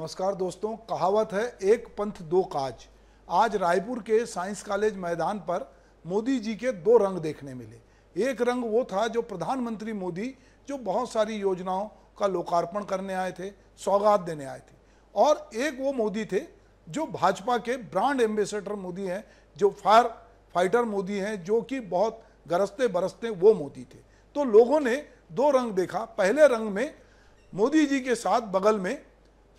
नमस्कार दोस्तों कहावत है एक पंथ दो काज आज रायपुर के साइंस कॉलेज मैदान पर मोदी जी के दो रंग देखने मिले एक रंग वो था जो प्रधानमंत्री मोदी जो बहुत सारी योजनाओं का लोकार्पण करने आए थे सौगात देने आए थे और एक वो मोदी थे जो भाजपा के ब्रांड एम्बेसडर मोदी हैं जो फायर फाइटर मोदी हैं जो कि बहुत गरजते बरसते वो मोदी थे तो लोगों ने दो रंग देखा पहले रंग में मोदी जी के साथ बगल में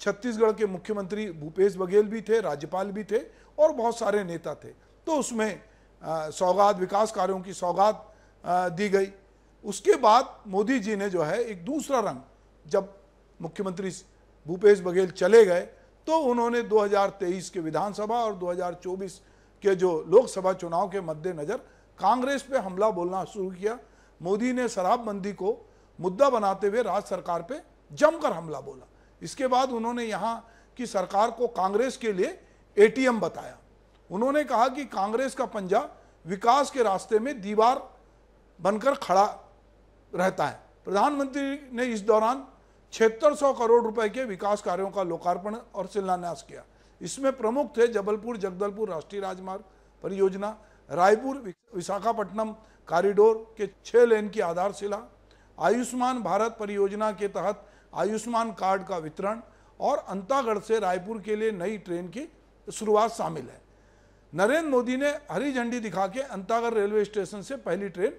छत्तीसगढ़ के मुख्यमंत्री भूपेश बघेल भी थे राज्यपाल भी थे और बहुत सारे नेता थे तो उसमें सौगात विकास कार्यों की सौगात दी गई उसके बाद मोदी जी ने जो है एक दूसरा रंग जब मुख्यमंत्री भूपेश बघेल चले गए तो उन्होंने 2023 के विधानसभा और 2024 के जो लोकसभा चुनाव के मद्देनज़र कांग्रेस पे हमला बोलना शुरू किया मोदी ने शराबबंदी को मुद्दा बनाते हुए राज्य सरकार पे जमकर हमला बोला इसके बाद उन्होंने यहाँ की सरकार को कांग्रेस के लिए एटीएम बताया उन्होंने कहा कि कांग्रेस का पंजा विकास के रास्ते में दीवार बनकर खड़ा रहता है प्रधानमंत्री ने इस दौरान छिहत्तर सौ करोड़ रुपए के विकास कार्यों का लोकार्पण और शिलान्यास किया इसमें प्रमुख थे जबलपुर जगदलपुर राष्ट्रीय राजमार्ग परियोजना रायपुर विशाखापट्टनम कॉरिडोर के छः लेन की आधारशिला आयुष्मान भारत परियोजना के तहत आयुष्मान कार्ड का वितरण और अंतागढ़ से रायपुर के लिए नई ट्रेन की शुरुआत शामिल है नरेंद्र मोदी ने हरी झंडी दिखा के अंतागढ़ रेलवे स्टेशन से पहली ट्रेन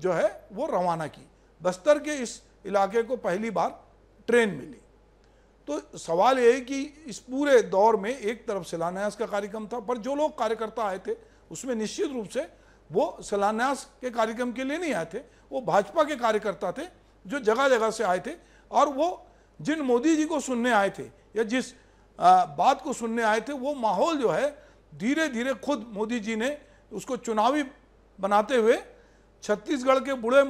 जो है वो रवाना की बस्तर के इस इलाके को पहली बार ट्रेन मिली तो सवाल ये है कि इस पूरे दौर में एक तरफ शिलान्यास का कार्यक्रम था पर जो लोग कार्यकर्ता आए थे उसमें निश्चित रूप से वो शिलान्यास के कार्यक्रम के लिए नहीं आए थे वो भाजपा के कार्यकर्ता थे जो जगह जगह से आए थे और वो जिन मोदी जी को सुनने आए थे या जिस आ, बात को सुनने आए थे वो माहौल जो है धीरे धीरे खुद मोदी जी ने उसको चुनावी बनाते हुए छत्तीसगढ़ के बुढ़े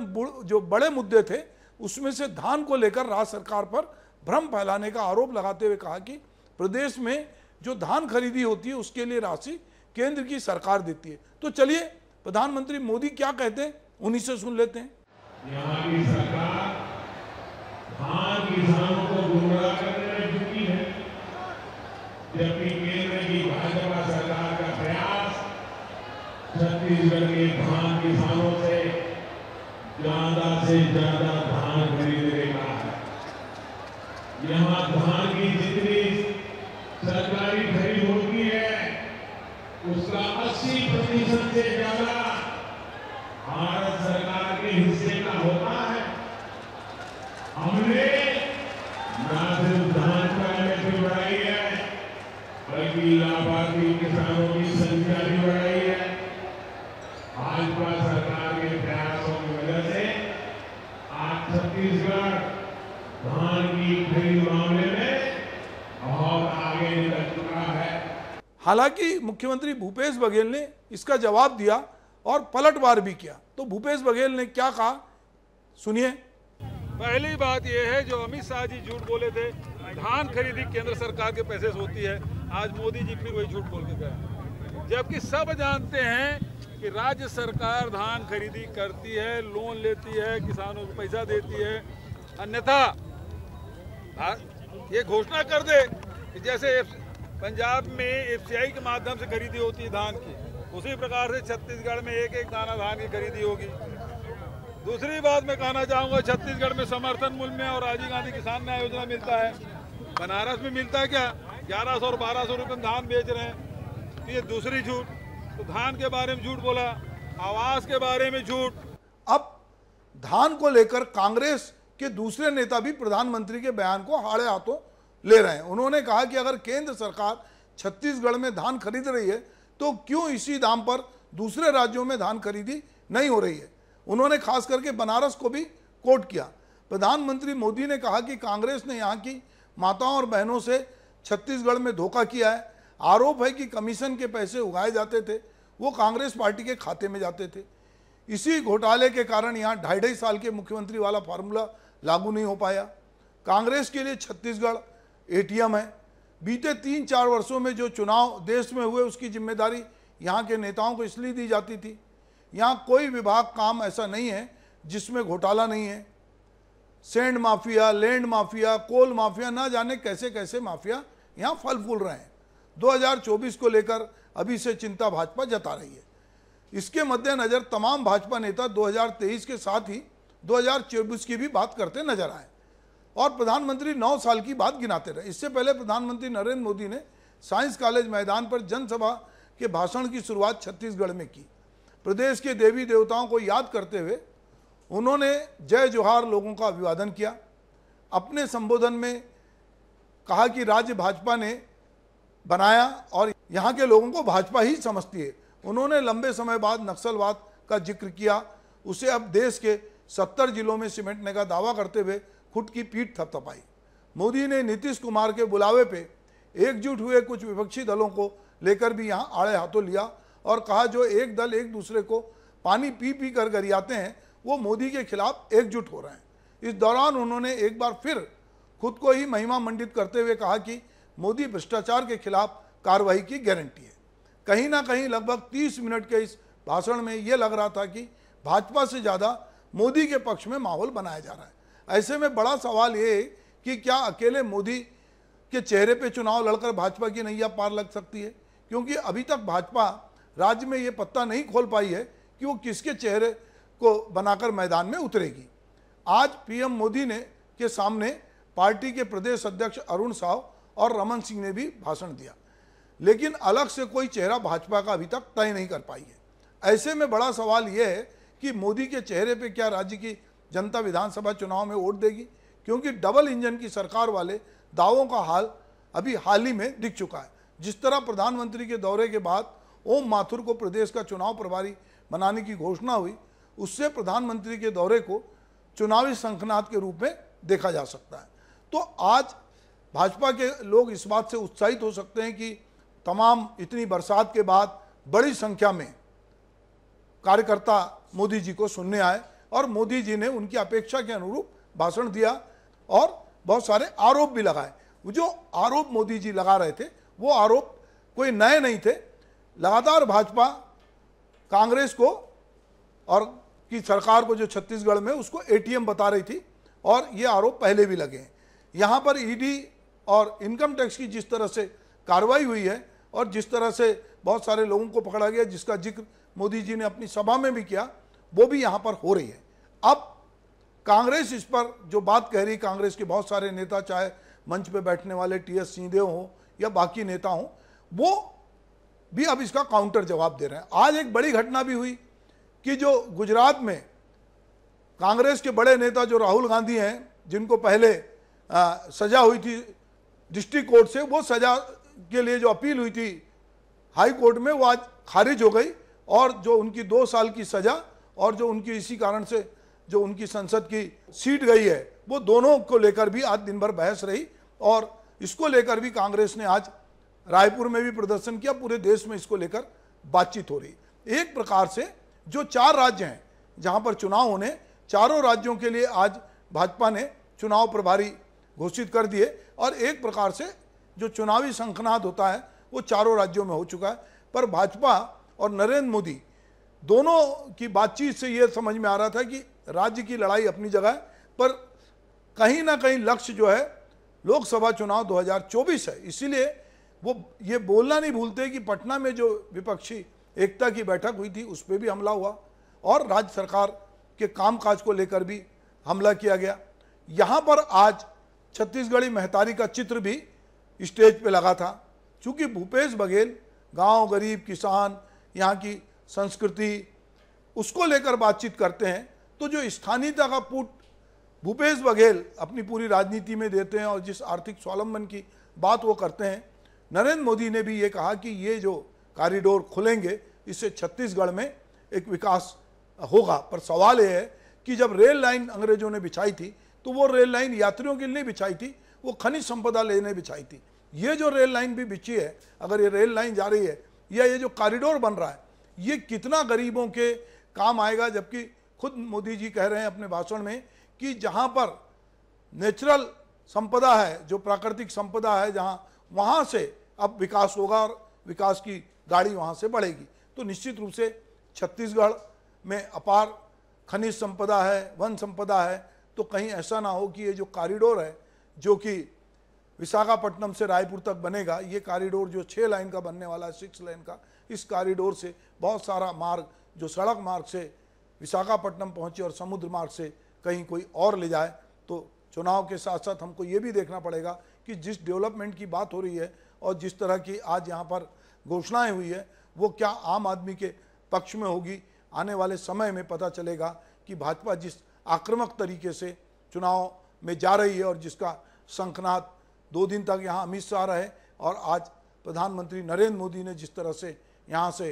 जो बड़े मुद्दे थे उसमें से धान को लेकर राज्य सरकार पर भ्रम फैलाने का आरोप लगाते हुए कहा कि प्रदेश में जो धान खरीदी होती है उसके लिए राशि केंद्र की सरकार देती है तो चलिए प्रधानमंत्री मोदी क्या कहते हैं उन्हीं से सुन लेते हैं किसानों को गुमराह करने में जुटी है जबकि केंद्र की भाजपा सरकार का प्रयास छत्तीसगढ़ के धान किसानों से ज्यादा से ज्यादा हालांकि मुख्यमंत्री भूपेश बघेल ने इसका जवाब दिया और पलटवार भी किया तो भूपेश बघेल ने क्या कहा सुनिए पहली बात यह है जो अमित शाह जी झूठ बोले थे धान खरीदी केंद्र सरकार के पैसे से होती है आज मोदी जी फिर वही झूठ बोल के गए जबकि सब जानते हैं कि राज्य सरकार धान खरीदी करती है लोन लेती है किसानों को पैसा देती है अन्यथा हाँ, ये घोषणा कर दे कि जैसे पंजाब में एफसीआई के माध्यम से खरीदी होती है धान की उसी प्रकार से छत्तीसगढ़ में एक एक दाना धान की खरीदी होगी दूसरी बात मैं कहना चाहूँगा छत्तीसगढ़ में समर्थन मूल्य में और राजीव गांधी किसान न्याय योजना मिलता है बनारस में मिलता है क्या ग्यारह सौ और बारह सौ रुपये धान बेच रहे हैं ये दूसरी झूठ तो धान के बारे में झूठ बोला आवास के बारे में झूठ अब धान को लेकर कांग्रेस के दूसरे नेता भी प्रधानमंत्री के बयान को हाड़े हाथों ले रहे हैं उन्होंने कहा कि अगर केंद्र सरकार छत्तीसगढ़ में धान खरीद रही है तो क्यों इसी दाम पर दूसरे राज्यों में धान खरीदी नहीं हो रही है उन्होंने खास करके बनारस को भी कोट किया प्रधानमंत्री मोदी ने कहा कि कांग्रेस ने यहाँ की माताओं और बहनों से छत्तीसगढ़ में धोखा किया है आरोप है कि कमीशन के पैसे उगाए जाते थे वो कांग्रेस पार्टी के खाते में जाते थे इसी घोटाले के कारण यहाँ ढाई ढाई साल के मुख्यमंत्री वाला फार्मूला लागू नहीं हो पाया कांग्रेस के लिए छत्तीसगढ़ एटीएम है बीते तीन चार वर्षों में जो चुनाव देश में हुए उसकी जिम्मेदारी यहाँ के नेताओं को इसलिए दी जाती थी यहाँ कोई विभाग काम ऐसा नहीं है जिसमें घोटाला नहीं है sand mafia land mafia coal mafia ना जाने कैसे कैसे माफिया यहाँ फल फूल रहे हैं 2024 को लेकर अभी से चिंता भाजपा जता रही है इसके मद्देनज़र तमाम भाजपा नेता 2023 के साथ ही 2024 की भी बात करते नजर आए और प्रधानमंत्री नौ साल की बात गिनाते रहे इससे पहले प्रधानमंत्री नरेंद्र मोदी ने साइंस कॉलेज मैदान पर जनसभा के भाषण की शुरुआत छत्तीसगढ़ में की प्रदेश के देवी देवताओं को याद करते हुए उन्होंने जय जोहार लोगों का अभिवादन किया अपने संबोधन में कहा कि राज्य भाजपा ने बनाया और यहाँ के लोगों को भाजपा ही समझती है उन्होंने लंबे समय बाद नक्सलवाद का जिक्र किया उसे अब देश के सत्तर जिलों में सिमटने का दावा करते हुए खुद की पीठ थपथपाई मोदी ने नीतीश कुमार के बुलावे पे एकजुट हुए कुछ विपक्षी दलों को लेकर भी यहाँ आड़े हाथों लिया और कहा जो एक दल एक दूसरे को पानी पी पी कर गरियाते हैं वो मोदी के खिलाफ एकजुट हो रहे हैं इस दौरान उन्होंने एक बार फिर खुद को ही महिमा मंडित करते हुए कहा कि मोदी भ्रष्टाचार के खिलाफ कार्रवाई की गारंटी है कहीं ना कहीं लगभग 30 मिनट के इस भाषण में ये लग रहा था कि भाजपा से ज़्यादा मोदी के पक्ष में माहौल बनाया जा रहा है ऐसे में बड़ा सवाल ये कि क्या अकेले मोदी के चेहरे पे चुनाव लड़कर भाजपा की नैया पार लग सकती है क्योंकि अभी तक भाजपा राज्य में ये पत्ता नहीं खोल पाई है कि वो किसके चेहरे को बनाकर मैदान में उतरेगी आज पीएम मोदी ने के सामने पार्टी के प्रदेश अध्यक्ष अरुण साव और रमन सिंह ने भी भाषण दिया लेकिन अलग से कोई चेहरा भाजपा का अभी तक तय नहीं कर पाई है ऐसे में बड़ा सवाल यह है कि मोदी के चेहरे पे क्या राज्य की जनता विधानसभा चुनाव में वोट देगी क्योंकि डबल इंजन की सरकार वाले दावों का हाल अभी हाल ही में दिख चुका है जिस तरह प्रधानमंत्री के दौरे के बाद ओम माथुर को प्रदेश का चुनाव प्रभारी बनाने की घोषणा हुई उससे प्रधानमंत्री के दौरे को चुनावी संखनाद के रूप में देखा जा सकता है तो आज भाजपा के लोग इस बात से उत्साहित हो सकते हैं कि तमाम इतनी बरसात के बाद बड़ी संख्या में कार्यकर्ता मोदी जी को सुनने आए और मोदी जी ने उनकी अपेक्षा के अनुरूप भाषण दिया और बहुत सारे आरोप भी लगाए वो जो आरोप मोदी जी लगा रहे थे वो आरोप कोई नए नहीं थे लगातार भाजपा कांग्रेस को और की सरकार को जो छत्तीसगढ़ में उसको एटीएम बता रही थी और ये आरोप पहले भी लगे हैं यहाँ पर ईडी और इनकम टैक्स की जिस तरह से कार्रवाई हुई है और जिस तरह से बहुत सारे लोगों को पकड़ा गया जिसका जिक्र मोदी जी ने अपनी सभा में भी किया वो भी यहाँ पर हो रही है अब कांग्रेस इस पर जो बात कह रही कांग्रेस के बहुत सारे नेता चाहे मंच पे बैठने वाले टी एस सिंहदेव हों या बाकी नेता हों वो भी अब इसका काउंटर जवाब दे रहे हैं आज एक बड़ी घटना भी हुई कि जो गुजरात में कांग्रेस के बड़े नेता जो राहुल गांधी हैं जिनको पहले आ, सजा हुई थी डिस्ट्रिक्ट कोर्ट से वो सजा के लिए जो अपील हुई थी हाई कोर्ट में वो आज खारिज हो गई और जो उनकी दो साल की सज़ा और जो उनकी इसी कारण से जो उनकी संसद की सीट गई है वो दोनों को लेकर भी आज दिन भर बहस रही और इसको लेकर भी कांग्रेस ने आज रायपुर में भी प्रदर्शन किया पूरे देश में इसको लेकर बातचीत हो रही एक प्रकार से जो चार राज्य हैं जहां पर चुनाव होने चारों राज्यों के लिए आज भाजपा ने चुनाव प्रभारी घोषित कर दिए और एक प्रकार से जो चुनावी संखनाद होता है वो चारों राज्यों में हो चुका है पर भाजपा और नरेंद्र मोदी दोनों की बातचीत से ये समझ में आ रहा था कि राज्य की लड़ाई अपनी जगह है पर कहीं ना कहीं लक्ष्य जो है लोकसभा चुनाव 2024 है इसीलिए वो ये बोलना नहीं भूलते कि पटना में जो विपक्षी एकता की बैठक हुई थी उस पर भी हमला हुआ और राज्य सरकार के कामकाज को लेकर भी हमला किया गया यहाँ पर आज छत्तीसगढ़ी महतारी का चित्र भी स्टेज पे लगा था क्योंकि भूपेश बघेल गांव गरीब किसान यहाँ की संस्कृति उसको लेकर बातचीत करते हैं तो जो स्थानीयता का पुट भूपेश बघेल अपनी पूरी राजनीति में देते हैं और जिस आर्थिक स्वावलंबन की बात वो करते हैं नरेंद्र मोदी ने भी ये कहा कि ये जो कॉरिडोर खुलेंगे इससे छत्तीसगढ़ में एक विकास होगा पर सवाल ये है कि जब रेल लाइन अंग्रेजों ने बिछाई थी तो वो रेल लाइन यात्रियों के लिए बिछाई थी वो खनिज संपदा लेने बिछाई थी ये जो रेल लाइन भी बिछी है अगर ये रेल लाइन जा रही है या ये जो कॉरिडोर बन रहा है ये कितना गरीबों के काम आएगा जबकि खुद मोदी जी कह रहे हैं अपने भाषण में कि जहाँ पर नेचुरल संपदा है जो प्राकृतिक संपदा है जहाँ वहाँ से अब विकास होगा और विकास की गाड़ी वहाँ से बढ़ेगी तो निश्चित रूप से छत्तीसगढ़ में अपार खनिज संपदा है वन संपदा है तो कहीं ऐसा ना हो कि ये जो कॉरिडोर है जो कि विशाखापट्टनम से रायपुर तक बनेगा ये कॉरिडोर जो छः लाइन का बनने वाला है सिक्स लाइन का इस कॉरिडोर से बहुत सारा मार्ग जो सड़क मार्ग से विशाखापट्टनम पहुँचे और समुद्र मार्ग से कहीं कोई और ले जाए तो चुनाव के साथ साथ हमको ये भी देखना पड़ेगा कि जिस डेवलपमेंट की बात हो रही है और जिस तरह की आज यहाँ पर घोषणाएँ हुई है वो क्या आम आदमी के पक्ष में होगी आने वाले समय में पता चलेगा कि भाजपा जिस आक्रामक तरीके से चुनाव में जा रही है और जिसका शंखनाथ दो दिन तक यहाँ अमित शाह रहे और आज प्रधानमंत्री नरेंद्र मोदी ने जिस तरह से यहाँ से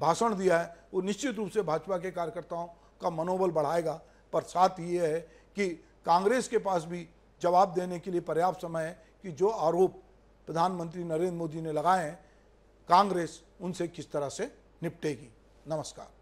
भाषण दिया है वो निश्चित रूप से भाजपा के कार्यकर्ताओं का मनोबल बढ़ाएगा पर साथ ये है कि कांग्रेस के पास भी जवाब देने के लिए पर्याप्त समय है कि जो आरोप प्रधानमंत्री नरेंद्र मोदी ने लगाए हैं कांग्रेस उनसे किस तरह से निपटेगी नमस्कार